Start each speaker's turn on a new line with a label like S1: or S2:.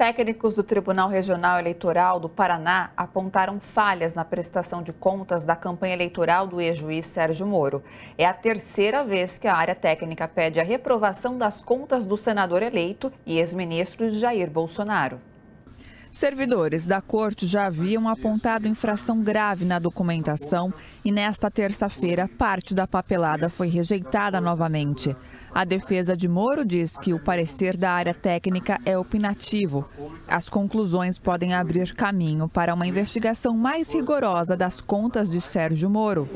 S1: Técnicos do Tribunal Regional Eleitoral do Paraná apontaram falhas na prestação de contas da campanha eleitoral do ex-juiz Sérgio Moro. É a terceira vez que a área técnica pede a reprovação das contas do senador eleito e ex-ministro Jair Bolsonaro. Servidores da corte já haviam apontado infração grave na documentação e nesta terça-feira parte da papelada foi rejeitada novamente. A defesa de Moro diz que o parecer da área técnica é opinativo. As conclusões podem abrir caminho para uma investigação mais rigorosa das contas de Sérgio Moro.